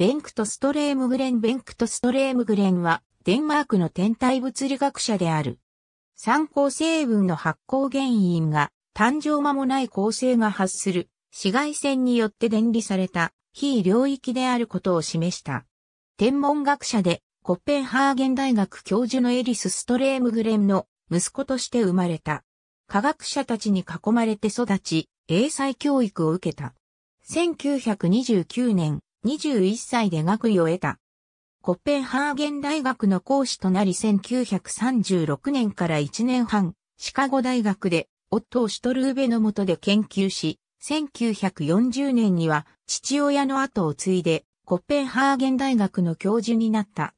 ベンクト・ストレームグレン・ベンクト・ストレームグレンは、デンマークの天体物理学者である。参考成分の発光原因が、誕生間もない恒星が発する、紫外線によって電離された、非領域であることを示した。天文学者で、コッペンハーゲン大学教授のエリス・ストレームグレンの息子として生まれた。科学者たちに囲まれて育ち、英才教育を受けた。1929年、21歳で学位を得た。コッペンハーゲン大学の講師となり1936年から1年半、シカゴ大学で、夫をシュトルーベの下で研究し、1940年には父親の後を継いで、コッペンハーゲン大学の教授になった。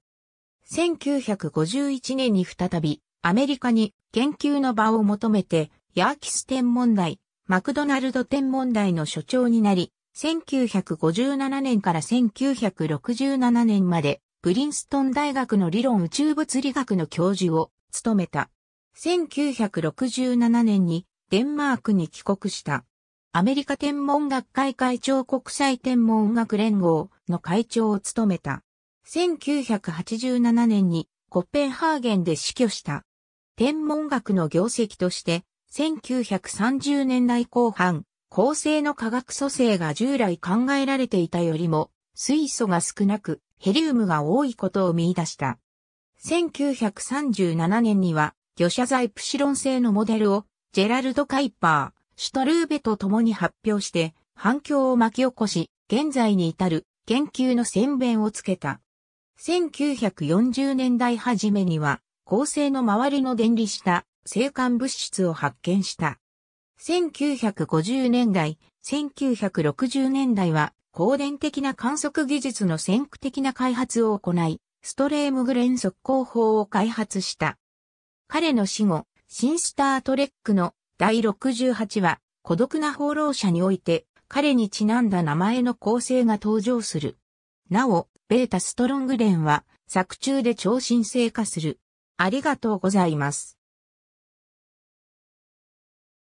1951年に再び、アメリカに研究の場を求めて、ヤーキス天文台、マクドナルド天文台の所長になり、1957年から1967年まで、プリンストン大学の理論宇宙物理学の教授を務めた。1967年にデンマークに帰国した。アメリカ天文学会会長国際天文学連合の会長を務めた。1987年にコッペンハーゲンで死去した。天文学の業績として、1930年代後半、構成の化学組成が従来考えられていたよりも水素が少なくヘリウムが多いことを見出した。1937年には魚車剤プシロン製のモデルをジェラルド・カイパー、シュトルーベと共に発表して反響を巻き起こし、現在に至る研究の先弁をつけた。1940年代初めには、構成の周りの電離した生還物質を発見した。1950年代、1960年代は、光電的な観測技術の先駆的な開発を行い、ストレームグレン速攻法を開発した。彼の死後、新スタートレックの第68話、孤独な放浪者において、彼にちなんだ名前の構成が登場する。なお、ベータストロングレンは、作中で超新星化する。ありがとうございます。